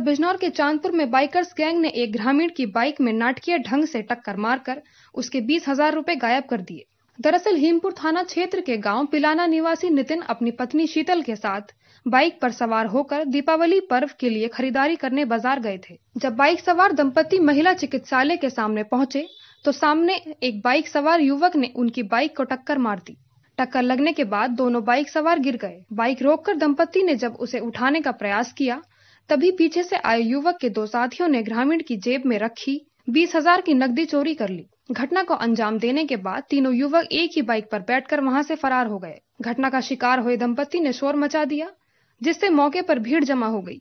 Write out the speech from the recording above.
जनपद बिजनौर के चांदपुर में बाइकर्स गैंग ने एक ग्रामीण की बाइक में नाटकीय ढंग से टक्कर मारकर उसके बीस हजार रूपए गायब कर दिए दरअसल हिमपुर थाना क्षेत्र के गांव पिलाना निवासी नितिन अपनी पत्नी शीतल के साथ बाइक पर सवार होकर दीपावली पर्व के लिए खरीदारी करने बाजार गए थे जब बाइक सवार दंपति महिला चिकित्सालय के सामने पहुंचे तो सामने एक बाइक सवार युवक ने उनकी बाइक को टक्कर मार दी टक्कर लगने के बाद दोनों बाइक सवार गिर गए बाइक रोककर दंपति ने जब उसे उठाने का प्रयास किया तभी पीछे से आए युवक के दो साथियों ने ग्रामीण की जेब में रखी बीस हजार की नकदी चोरी कर ली घटना को अंजाम देने के बाद तीनों युवक एक ही बाइक पर बैठकर वहां से फरार हो गए घटना का शिकार हुए दंपति ने शोर मचा दिया जिससे मौके पर भीड़ जमा हो गई